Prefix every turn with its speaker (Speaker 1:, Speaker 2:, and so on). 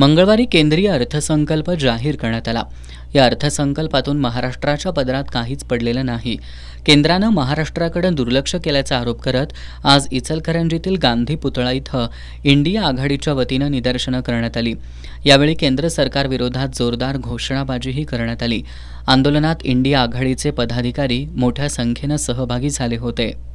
Speaker 1: मंगळवारी केंद्रीय अर्थसंकल्प जाहीर करण्यात आला या अर्थसंकल्पातून महाराष्ट्राच्या पदरात काहीच पडलेलं नाही केंद्रानं महाराष्ट्राकडे दुर्लक्ष केल्याचा आरोप करत आज इचलकरंजीतील गांधी पुतळा इथं इंडिया आघाडीच्या वतीनं निदर्शनं करण्यात आली यावेळी केंद्र सरकारविरोधात जोरदार घोषणाबाजीही करण्यात आली आंदोलनात इंडिया आघाडीचे पदाधिकारी मोठ्या संख्येनं सहभागी झाले होते